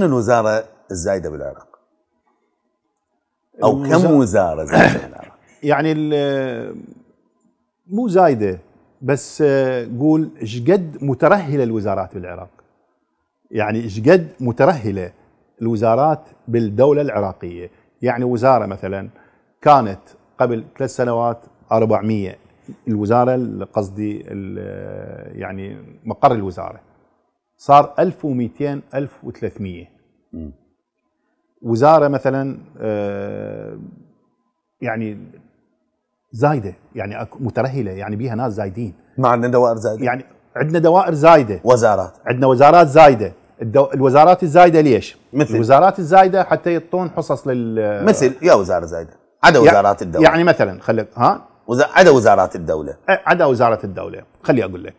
من الوزارة الزايدة بالعراق؟ أو كم وزارة زايدة بالعراق؟ يعني مو زايدة بس آه، قول شقد مترهلة الوزارات بالعراق يعني شقد مترهلة الوزارات بالدولة العراقية يعني وزارة مثلا كانت قبل ثلاث سنوات 400 الوزارة قصدي آه، يعني مقر الوزارة صار 1200 1300 وزاره مثلا آه، يعني زايده يعني مترهله يعني بيها ناس زايدين مع عندنا دوائر زايده يعني عندنا دوائر زايده وزارات عندنا وزارات زايده الدو... الوزارات الزايده ليش؟ مثل الوزارات الزايده حتى يعطون حصص لل مثل يا وزاره زايده عدا وزارات الدوله يعني مثلا خليك ها وز... عدا وزارات الدوله عدا وزاره الدوله خلي اقول لك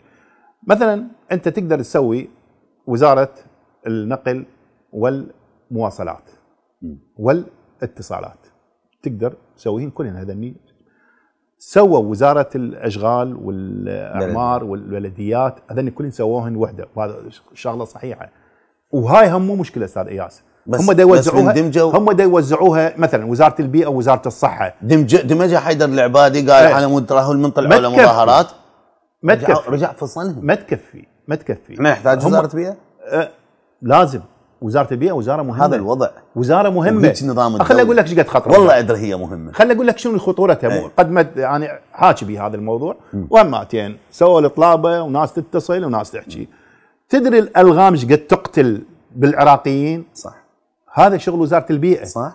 مثلا انت تقدر تسوي وزاره النقل والمواصلات والاتصالات تقدر تسويهن كلهن هذني سوى وزاره الاشغال والاعمار والبلديات هذني كلهن سووهن وحده وهذا شغله صحيحه وهاي هم مو مشكله استاذ اياس بس هم يوزعوها دمجوا هم يوزعوها مثلا وزاره البيئه ووزاره الصحه دمج دمجها حيدر العبادي قال على مود راهو من طلعوا متكفي. مظاهرات ما تكفي رجع فصلهم ما تكفي ما تكفي ما يحتاج وزاره بيئه؟ أه لازم وزاره البيئه وزاره مهمه هذا الوضع وزاره مهمه نظام أه، خليني اقول لك ايش قد خطر والله ادري هي مهمه خليني اقول لك شنو خطورتها ايه؟ قد ما انا يعني حاكي بهذا الموضوع ومرتين سووا الاطلابه وناس تتصل وناس تحكي تدري الالغام ايش قد تقتل بالعراقيين صح هذا شغل وزاره البيئه صح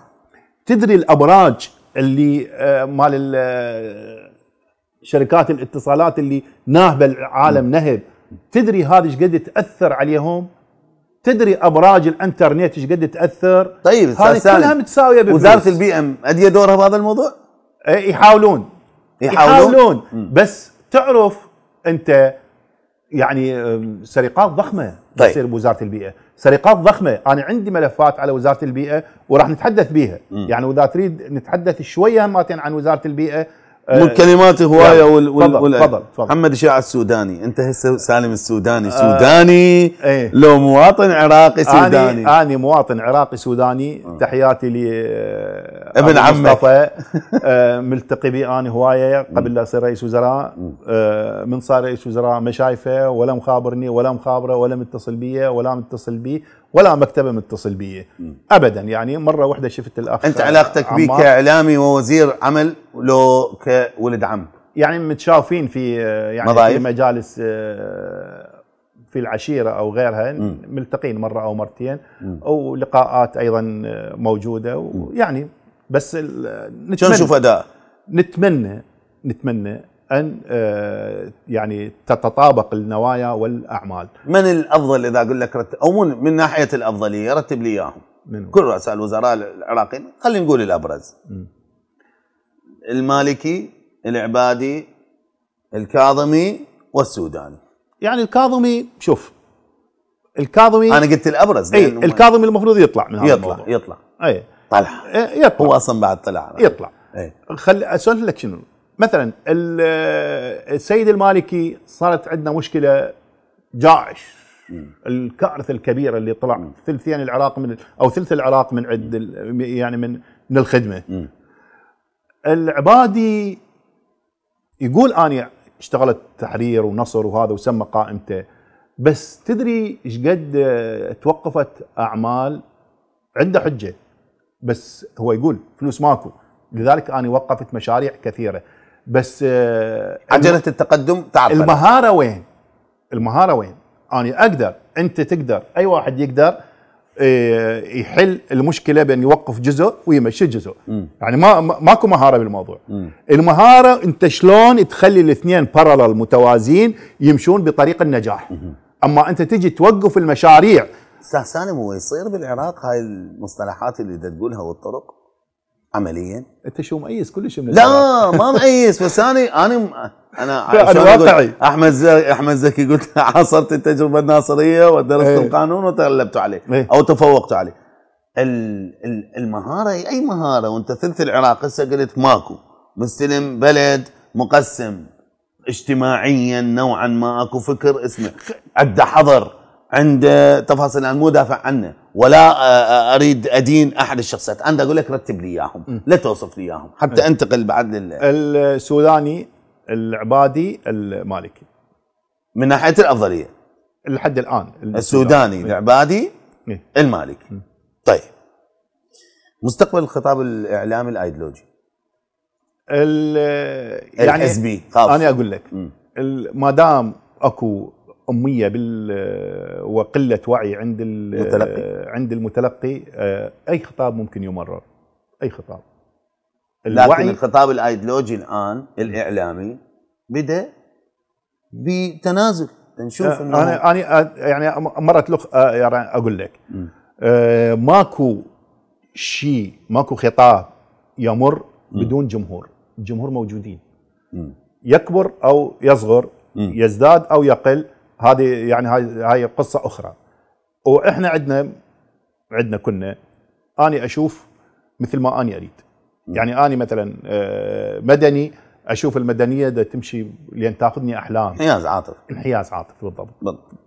تدري الابراج اللي أه، مال أه، شركات الاتصالات اللي ناهبه العالم م. نهب تدري هذه ايش قد تاثر عليهم تدري ابراج الانترنت ايش قد تاثر طيب هذه كلها متساويه بفلوس وزاره البيئه ادي دورها بهذا الموضوع؟ إيه، يحاولون يحاولون, يحاولون. بس تعرف انت يعني سرقات ضخمه طيب. تصير بوزاره البيئه، سرقات ضخمه، انا عندي ملفات على وزاره البيئه وراح نتحدث بها، يعني واذا تريد نتحدث شويه ماتين عن وزاره البيئه مو آه، الكلمات هوايه وال وال وال محمد الشيعة السوداني انت هسه سالم السوداني آه، سوداني إيه. لو مواطن عراقي سوداني أنا اني مواطن عراقي سوداني اه تحياتي ل آه، ابن عمك مصطفى ملتقي بي انا هوايه قبل لا اصير رئيس وزراء من صار رئيس وزراء ما شايفه ولا مخابرني ولا مخابره ولا متصل بي ولا متصل بي ولا مكتبه متصل بي ابدا يعني مره واحده شفت الاخ انت علاقتك بيه كاعلامي ووزير عمل لو ك ولد عم يعني متشافين في آه، يعني مضايف. في مجالس آه، في العشيره او غيرها م. ملتقين مره او مرتين او لقاءات ايضا آه، موجوده ويعني بس نتمنى نشوف اداء نتمنى نتمنى ان يعني تتطابق النوايا والاعمال من الافضل اذا اقول لك رتب او من, من ناحيه الافضليه رتب لي اياهم كل رؤساء الوزراء العراقيين خلينا نقول الابرز م. المالكي العبادي الكاظمي والسوداني يعني الكاظمي شوف الكاظمي انا قلت الابرز اي الكاظمي المفروض يطلع من هذا يطلع الموضوع. يطلع اي طلع يطلع هو اصلا بعد طلع يطلع اي خل اسولف لك شنو مثلا آه، السيد المالكي صارت عندنا مشكله جائش الكارثه الكبيره اللي طلع ثلثين العراق من او ثلث العراق من عند يعني من من الخدمه العبادي يقول اني اشتغلت تحرير ونصر وهذا وسمى قائمته بس تدري ايش قد توقفت اعمال عنده حجه بس هو يقول فلوس ماكو لذلك انا وقفت مشاريع كثيره بس آه، عجله التقدم تعطل المهاره وين؟ المهاره وين؟ انا اقدر انت تقدر اي واحد يقدر إيه، يحل المشكله بان يوقف جزء ويمشي جزء م. يعني ما ماكو مهاره بالموضوع م. المهاره انت شلون تخلي الاثنين بارلل متوازين يمشون بطريق النجاح م. اما انت تجي توقف المشاريع استاذ سالم هو يصير بالعراق هاي المصطلحات اللي تقولها والطرق عمليا انت شو مقيس كل شيء من لا ما مقيس بس انا انا انا انا واقعي احمد زكي احمد زكي قلت عاصرت التجربه الناصريه ودرست ايه. القانون وتغلبت عليه ايه. او تفوقت عليه المهاره هي اي مهاره وانت ثلث العراق هسه قلت ماكو مستلم بلد مقسم اجتماعيا نوعا ما اكو فكر اسمه عنده حضر عند تفاصيل انا مو دافع عنه ولا آه، آه، اريد ادين احد الشخصيات انا اقول لك رتب لي اياهم لا توصف لي اياهم حتى انتقل بعد لل السوداني العبادي المالكي من ناحيه الافضليه لحد الان السوداني إيه. العبادي إيه؟ المالكي م. طيب مستقبل الخطاب الاعلامي الايديولوجي ال يعني الاس بي انا اقول لك ما دام اكو اميه بال وقله وعي عند المتلقي عند المتلقي آه، اي خطاب ممكن يمرر اي خطاب الوعي لكن الخطاب الايديولوجي الان الاعلامي بدا بتنازل نشوف آه، انه انا انا آه، يعني مرت لخ يعني اقول لك ماكو شيء ماكو خطاب يمر بدون جمهور الجمهور موجودين م. يكبر او يصغر يزداد او يقل هذه يعني هاي هاي قصه اخرى واحنا عندنا عندنا كنا اني اشوف مثل ما اني اريد يعني اني مثلا آه، مدني اشوف المدنيه ده تمشي لين تاخذني احلام انحياز عاطفي انحياز عاطف بالضبط, بالضبط.